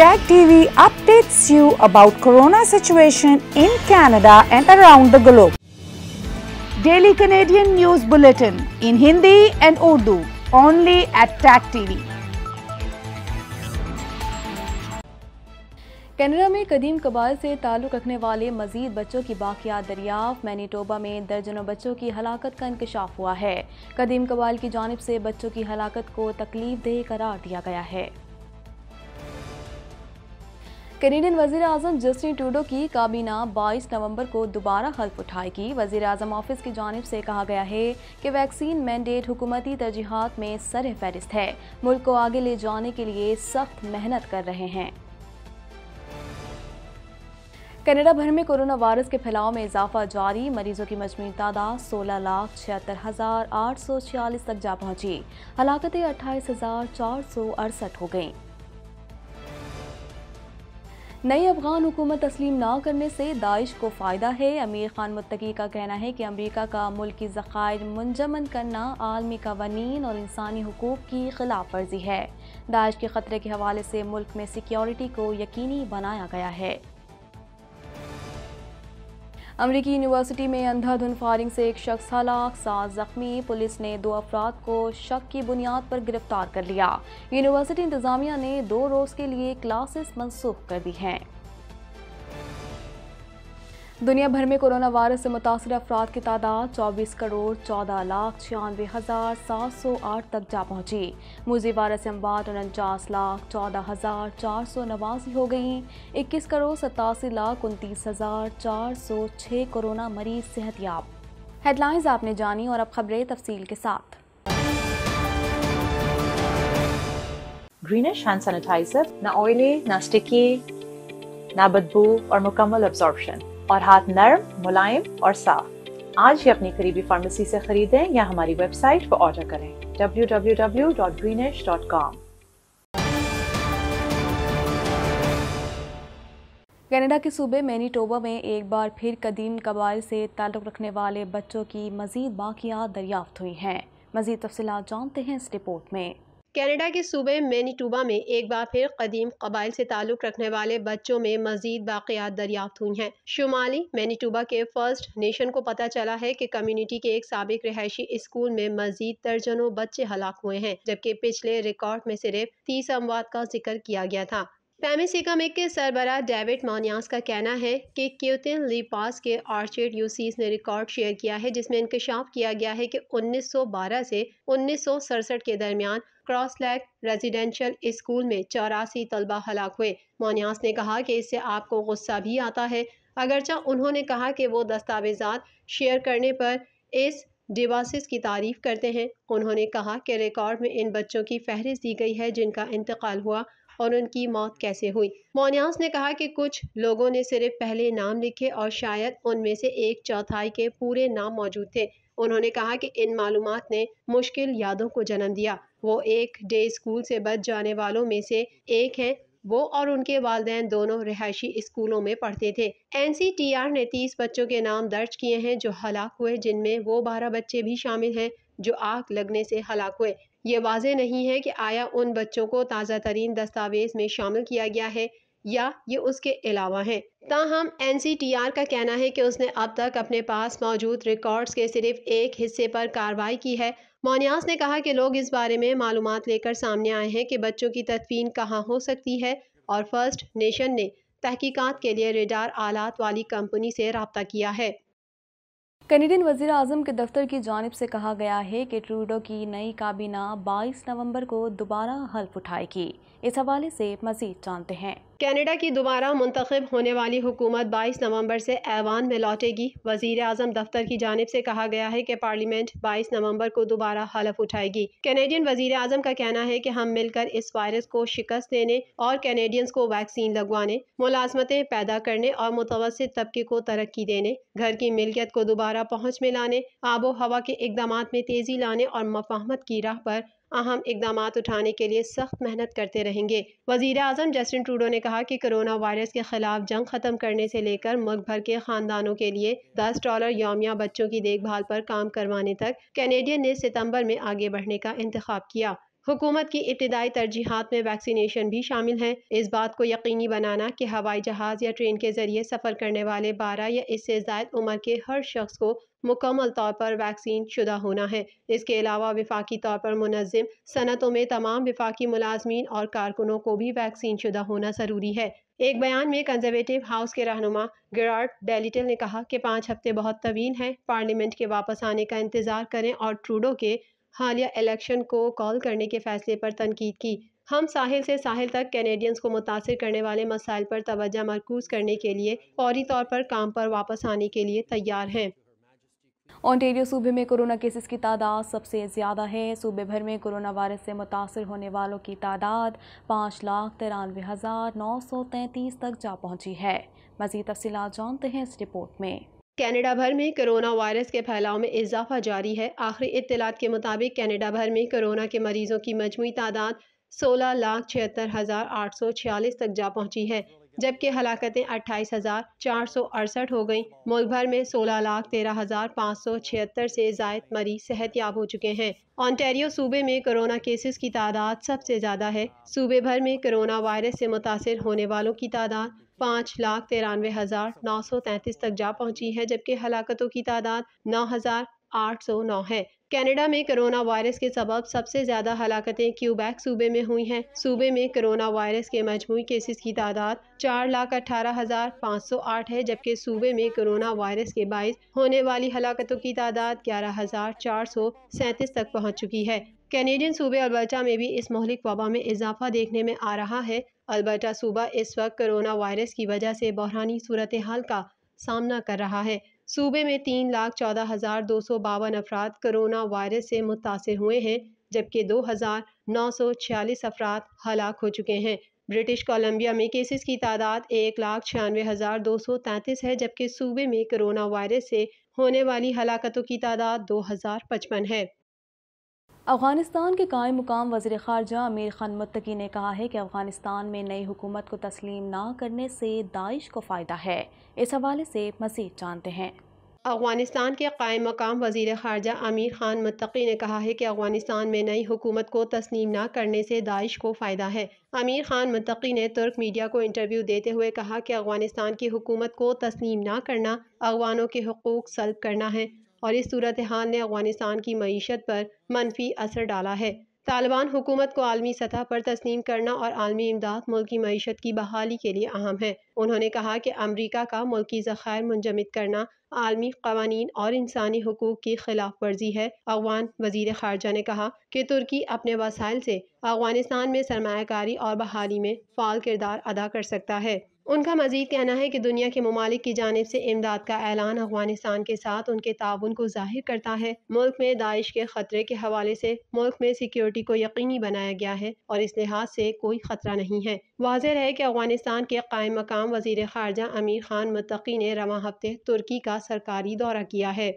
Tag TV updates you about corona situation in Canada and around the globe. Daily Canadian News Bulletin in Hindi and Urdu only at Tag TV. Canada में कदीम कबाल से ताल्लुक़ रखने वाले मजीद बच्चों की बाकियात दरियाफ Manitoba में दर्जनों बच्चों की हलाकत का इंकशाफ हुआ है कदीम कबाल की जानब से बच्चों की हलाकत को तकलीफ देह करार दिया गया है कैनेडियन वजीर अजम जस्टिन टूडो की काबीना 22 नवंबर को दोबारा हल्फ उठाएगी वजीर अजम ऑफिस की जानब से कहा गया है कि वैक्सीन मैंडेट हुकूमती तरजीहत में सर फहरिस्त है मुल्क को आगे ले जाने के लिए सख्त मेहनत कर रहे हैं कनाडा भर में कोरोना वायरस के फैलाव में इजाफा जारी मरीजों की मजमू तादाद सोलह लाख छिहत्तर हज़ार आठ सौ छियालीस तक जा पहुंची हलाकतें अट्ठाईस हज़ार चार सौ अड़सठ हो गईं नई अफगान हुकूमत तस्लीम ना करने से दाइश को फ़ायदा है अमीर खान मुतकी का कहना है कि अमरीका का मुल्की ज़ख़ायर मुंजमन करना आलमी कवानीन और इंसानी हकूक़ की खिलाफ वर्जी है दाइश के ख़तरे के हवाले से मुल्क में सिक्योरिटी को यकीनी बनाया गया है अमरीकी यूनिवर्सिटी में अंधाधुंध फायरिंग से एक शख्स हलाक सात जख्मी पुलिस ने दो अफराद को शक की बुनियाद पर गिरफ्तार कर लिया यूनिवर्सिटी इंतजामिया ने दो रोज़ के लिए क्लासेस मनसूख कर दी हैं दुनिया भर में कोरोना वायरस से मुतासर अफराद की तादाद 24 करोड़ 14 लाख छियानवे हज़ार सात सौ आठ तक जा पहुंची मुजी वायरस अम्बाद उनचास लाख चौदह हज़ार चार सौ नवासी हो गई इक्कीस करोड़ सतासी लाख उनतीस हज़ार चार सौ छः कोरोना मरीज सेहतियाब हेडलाइंस आपने जानी और अब खबरें तफसील के साथ ग्रीनिश हैंड सैनिटाइजर ना ऑयली ना स्टिकी ना बदबू और मुकम्मल अब्जॉर्बशन और हाथ नर्म मुलायम और साफ आज ही अपनी करीबी फार्मेसी से खरीदें या हमारी वेबसाइट पर ऑर्डर करें www.greenish.com कनाडा के सूबे मैनीटोबा में एक बार फिर कदीम कबाइल से ताल्लुक़ रखने वाले बच्चों की मज़ीद बाकियात दरियाफ्त हुई हैं मज़ीद तफसलत जानते हैं इस रिपोर्ट में कनाडा के सूबे मैनीटूबा में एक बार फिर कदीम कबाइल से ताल्लुक़ रखने वाले बच्चों में मजीद बाक़ियात दरियाफ्त हुई हैं शुमाली मैनीटूबा के फर्स्ट नेशन को पता चला है कि कम्युनिटी के एक सबक रहायशी स्कूल में मजीद दर्जनों बच्चे हलाक हुए हैं जबकि पिछले रिकॉर्ड में सिर्फ तीस अमवात का जिक्र किया गया था पैमेसिकम के सरबरा डेविड मोनियास का कहना है कि क्यूतिन ली पास के आर्चेड यूसीस ने रिकॉर्ड शेयर किया है जिसमें इंकशाफ किया गया है कि 1912 से उन्नीस के दरमियान क्रॉस लैक रेजिडेंशियल स्कूल में चौरासी तलबा हलाक हुए मोनियास ने कहा कि इससे आपको गुस्सा भी आता है अगरचा उन्होंने कहा कि वो दस्तावेजा शेयर करने पर इस डिवासिस की तारीफ करते हैं उन्होंने कहा कि रिकॉर्ड में इन बच्चों की फहरिस्त दी गई है जिनका इंतकाल हुआ और उनकी मौत कैसे हुई मोनियास ने कहा कि कुछ लोगों ने सिर्फ पहले नाम लिखे और शायद उनमें से एक चौथाई के पूरे नाम मौजूद थे उन्होंने कहा कि इन मालूम ने मुश्किल यादों को जन्म दिया वो एक डे स्कूल से बच जाने वालों में से एक है वो और उनके वालदेन दोनों रिहायशी स्कूलों में पढ़ते थे एनसीटीआर ने तीस बच्चों के नाम दर्ज किए हैं जो हलाक हुए जिनमें वो बारह बच्चे भी शामिल हैं जो आग लगने से हलाक हुए ये वाज नहीं है कि आया उन बच्चों को ताज़ा तरीन दस्तावेज़ में शामिल किया गया है या ये उसके अलावा हैं ताहम एन सी टी आर का कहना है कि उसने अब तक अपने पास मौजूद रिकॉर्ड्स के सिर्फ एक हिस्से पर कार्रवाई की है मोनियास ने कहा कि लोग इस बारे में मालूम लेकर सामने आए हैं कि बच्चों की तदफीन कहाँ हो सकती है और फर्स्ट नेशन ने तहकीकात के लिए रेडार आलात वाली कंपनी से रबता किया है कनेडियन वजीर अजम के दफ्तर की जानब से कहा गया है कि ट्रूडो की नई काबीना 22 नवंबर को दोबारा हल्फ उठाएगी इस हवाले से मजीद जानते हैं कनाडा की दोबारा मुंतब होने वाली हुकूमत बाईस नवंबर से ऐवान में लौटेगी वजीर अजम दफ्तर की जानब से कहा गया है कि पार्लियामेंट बाईस नवंबर को दोबारा हलफ उठाएगी कैनेडियन वजीर अजम का कहना है कि हम मिलकर इस वायरस को शिकस्त देने और कैनेडियंस को वैक्सीन लगवाने मुलाजमतें पैदा करने और मुतवस तबके को तरक्की देने घर की मिलकियत को दोबारा पहुँच में लाने आबो हवा के इकदाम में तेज़ी लाने और मफाहमत की राह पर अहम इकदाम उठाने के लिए सख्त मेहनत करते रहेंगे वजीर अजम जस्टिन ट्रूडो ने कहा कि कोरोना वायरस के खिलाफ जंग ख़त्म करने से लेकर मुल्क भर के खानदानों के लिए दस डॉलर योमिया बच्चों की देखभाल पर काम करवाने तक कैनेडियन ने सितम्बर में आगे बढ़ने का इंतखब किया हुकूमत की इब्तदाई तरजीहत में वैक्सीनेशन भी शामिल है इस बात को यकीनी बनाना कि हवाई जहाज़ या ट्रेन के जरिए सफ़र करने वाले बारह या इससे जायद उम्र के हर शख्स को मुकम्मल तौर पर वैक्सीन शुदा होना है इसके अलावा विफाकी तौर पर मुनजम सनतों में तमाम विफाकी मुलाजमी और कारकुनों को भी वैक्सीन शुदा होना ज़रूरी है एक बयान में कंजर्वेटिव हाउस के रहनुमा गिरार्ड डेलिटल ने कहा कि पाँच हफ्ते बहुत तवील हैं पार्लियामेंट के वापस आने का इंतज़ार करें और ट्रूडो के हालिया इलेक्शन को कॉल करने के फैसले पर तनकीद की हम साहिल से साहिल तक कैनेडियंस को मुतासर करने वाले मसाइल पर तोज्जा मरकूज करने के लिए फौरी तौर पर काम पर वापस आने के लिए तैयार हैं ऑन्टेरियो सूबे में कोरोना केसेस की तादाद सबसे ज़्यादा है सूबे भर में कोरोना वायरस से मुतासर होने वालों की तादाद पाँच लाख तिरानवे हज़ार नौ सौ तैंतीस तक जा पहुँची है मज़ीद तफसी जानते हैं इस रिपोर्ट में कनाडा भर में कोरोना वायरस के फैलाव में इजाफा जारी है आखिरी इतलात के मुताबिक कनाडा भर में कोरोना के मरीजों की मजमू तादाद सोलह लाख छिहत्तर हज़ार आठ सौ छियालीस तक जा पहुंची है जबकि हलाकतें अट्ठाईस हज़ार चार सौ अड़सठ हो गईं मुल्क भर में सोलह लाख तेरह हज़ार पाँच सौ छिहत्तर से जायद मरीज सेहत याब हो चुके हैं ऑनटेरियो सूबे में कोरोना केसेस की तादाद सबसे ज़्यादा है सूबे भर में कोरोना वायरस से मुतासर होने वालों की तादाद पाँच लाख तिरानवे हज़ार नौ सौ तैंतीस तक जा पहुंची है जबकि हलाकतों की तादाद नौ हज़ार आठ सौ नौ है कनाडा में कोरोना वायरस के सबब सबसे ज़्यादा हलाकतें क्यूबैक सूबे में हुई हैं सूबे में कोरोना वायरस के मजमू केसेस की तादाद चार लाख अठारह हज़ार पाँच सौ आठ है जबकि सूबे में कोरोना वायरस के बाईस होने वाली हलाकतों की तादाद ग्यारह हज़ार चार सौ सैंतीस तक पहुँच चुकी है कैनेडियन सूबे अलबर्टा में भी इस मोहलिक वबा में इजाफा देखने में आ रहा है अलबर्टा सूबा इस वक्त कोरोना वायरस की वजह से बहरानी सूरत हाल का सामना कर रहा है सूबे में तीन लाख चौदह हज़ार दो सौ बावन अफराद करोना वायरस से मुतासर हुए हैं जबकि दो हज़ार नौ सौ छियालीस अफराद हलाक हो चुके हैं ब्रिटिश कोलंबिया में केसेस की तादाद एक लाख छियानवे हज़ार दो सौ तैंतीस है जबकि सूबे में करोना वायरस से होने वाली हलाकतों की तादाद दो हज़ार पचपन है अफगानिस्तान के कायम मुकाम वजी खारजा अमीर खान मुत्तकी ने कहा है कि अफगानिस्तान में नई हुकूमत को तस्लीम ना करने से दाइश को फ़ायदा है इस हवाले से मजीद जानते हैं अफगानिस्तान के कायम मकाम वजीर खारजा आमिर खान मुतकी ने कहा है कि अफगानिस्तान में नई हुकूमत को तस्लीम ना करने से दाइश को फ़ायदा है आमिर खान मुतकी ने तुर्क मीडिया को इंटरव्यू देते हुए कहा कि अफगानिस्तान की हुकूमत को तस्लीम ना करना अफगानों के हकूक़ सल्ब करना है और इस सूरत हाल ने अफगानिस्तान की मीशत पर मनफी असर डाला है तालिबान हुकूमत को आलमी सतह पर तस्लीम करना और आलमी इमदाद मुल्क की मीशत की बहाली के लिए अहम है उन्होंने कहा कि अमरीका का मुल्की जखायर मुंजमद करना आलमी कवानीन और इंसानी हकूक की खिलाफ वर्जी है अफगान वजीर खारजा ने कहा कि तुर्की अपने वसाइल से अफगानिस्तान में सरमाकारी और बहाली में फाल किरदार अदा कर सकता है उनका मजीद कहना है कि दुनिया के ममालिक की जानब से इमदाद का ऐलान अफगानिस्तान के साथ उनके ताउन को जाहिर करता है मुल्क में दाइश के खतरे के हवाले से मुल्क में सिक्योरिटी को यकीनी बनाया गया है और इस लिहाज से कोई खतरा नहीं है वाजिर है कि अफगानिस्तान के कायम मकाम वजीर खारजा अमीर खान मतकी ने रवा हफ्ते तुर्की का सरकारी दौरा किया है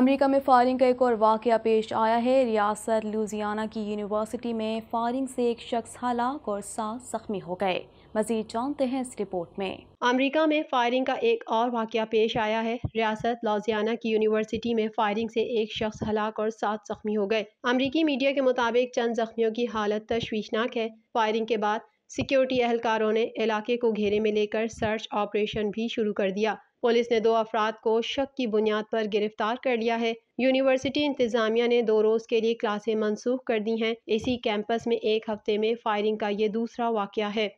अमेरिका में फायरिंग का एक और वाक़ पेश आया है रियासत लुजियाना की यूनिवर्सिटी में फायरिंग से एक शख्स हलाक और सात जख्मी हो गए मजीद जानते हैं इस रिपोर्ट में अमेरिका में फायरिंग का एक और वाक़ पेश आया है रियासत लॉजियाना की यूनिवर्सिटी में फायरिंग से एक शख्स हलाक और सात जख्मी हो गए अमरीकी मीडिया के मुताबिक चंद जख्मियों की हालत तशवीशनाक है फायरिंग के बाद सिक्योरिटी एहलकारों ने इलाके को घेरे में लेकर सर्च ऑपरेशन भी शुरू कर दिया पुलिस ने दो अफराद को शक की बुनियाद पर गिरफ्तार कर लिया है यूनिवर्सिटी इंतजामिया ने दो रोज के लिए क्लासें मनसूख कर दी हैं इसी कैंपस में एक हफ्ते में फायरिंग का ये दूसरा वाक़ है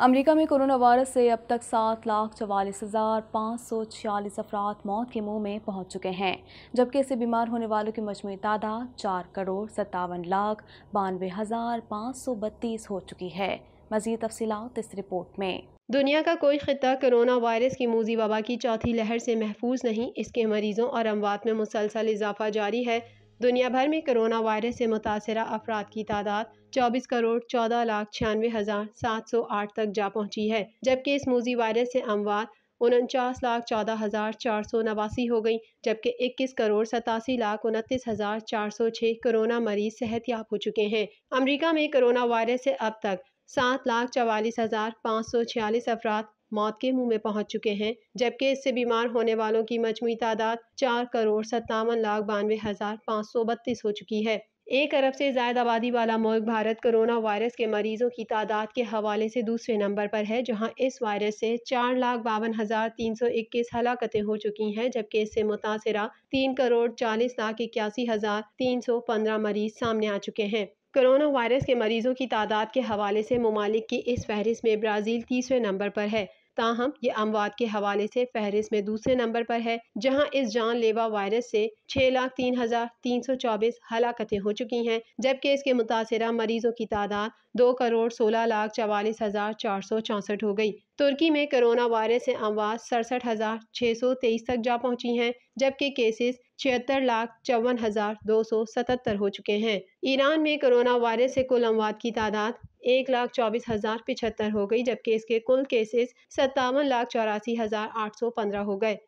अमरीका में कोरोना वायरस से अब तक सात लाख चवालीस हज़ार पाँच सौ छियालीस अफराद मौत के मुंह में पहुंच चुके हैं जबकि इससे बीमार होने वालों की मजमू तादाद चार करोड़ सत्तावन लाख बानवे हज़ार पाँच सौ बत्तीस हो चुकी है मजीद तफसीत इस रिपोर्ट में दुनिया का कोई खत्ता कोरोना वायरस की मूजी वबा की चौथी लहर से महफूज नहीं इसके मरीजों और अमवात में मुसलसल इजाफा जारी है दुनिया भर में कोरोना वायरस से मुतासर अफराद की तादाद 24 करोड़ 14 लाख छियानवे हज़ार सात सौ आठ तक जा पहुंची है जबकि इस मूजी वायरस से अमवात उनचास लाख चौदह हज़ार चार सौ नवासी हो गई जबकि 21 करोड़ सतासी लाख उनतीस हज़ार चार सौ छः कोरोना मरीज सेहत याब हो चुके हैं अमरीका में कोरोना वायरस से अब तक सात लाख चवालीस हज़ार पाँच सौ छियालीस अफराद मौत के मुंह में पहुंच चुके हैं जबकि इससे बीमार होने वालों की मजमू तादाद चार करोड़ सत्तावन लाख बानवे हज़ार पाँच सौ बत्तीस हो चुकी है एक अरब से ज्यादा आबादी वाला मुल्क भारत कोरोना वायरस के मरीजों की तादाद के हवाले से दूसरे नंबर पर है जहां इस वायरस से चार लाख बावन हजार तीन सौ इक्कीस हलाकतें हो चुकी हैं जबकि इससे मुतासरा तीन करोड़ चालीस लाख इक्यासी हजार तीन सौ पंद्रह मरीज सामने आ चुके हैं कोरोना वायरस के मरीजों की तादाद के हवाले से ममालिक की इस फहरिस्त में ब्राज़ील तीसरे नंबर पर है ताहम ये अमवात के हवाले से फहरिस में दूसरे नंबर पर है जहाँ इस जानलेवा वायरस से छः लाख तीन हजार तीन सौ चौबीस हलाकतें हो चुकी हैं जबकि इसके मुतासर मरीजों की तादाद दो करोड़ सोलह लाख चवालीस हजार चार सौ चौंसठ हो गई तुर्की में कोरोना वायरस से अमवात सड़सठ हजार छः सौ तेईस तक जा पहुँची हैं जबकि केसेस छिहत्तर लाख चौवन हजार दो सौ सतहत्तर हो चुके हैं ईरान में कोरोना वायरस से कुल अमवात की तादाद एक लाख चौबीस हज़ार पिछहत्तर हो गई जबकि इसके कुल केसेस सत्तावन लाख चौरासी हज़ार आठ सौ पंद्रह हो गए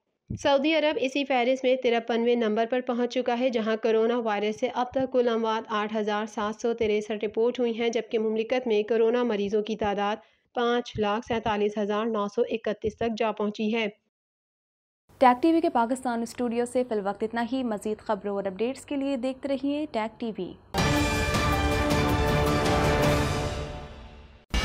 सऊदी अरब इसी फहरिस्त में तिरपनवे नंबर पर पहुंच चुका है जहां कोरोना वायरस से अब तक कुल अमवात आठ हज़ार सात सौ तिरसठ रिपोर्ट हुई हैं जबकि ममलिकत में कोरोना मरीजों की तादाद पाँच लाख सैंतालीस हज़ार नौ सौ इकतीस तक जा पहुँची है टी टीवी के पाकिस्तान स्टूडियो से फिल वक्त इतना ही मजीद खबरों और अपडेट्स के लिए देखते रहिए टैक टीवी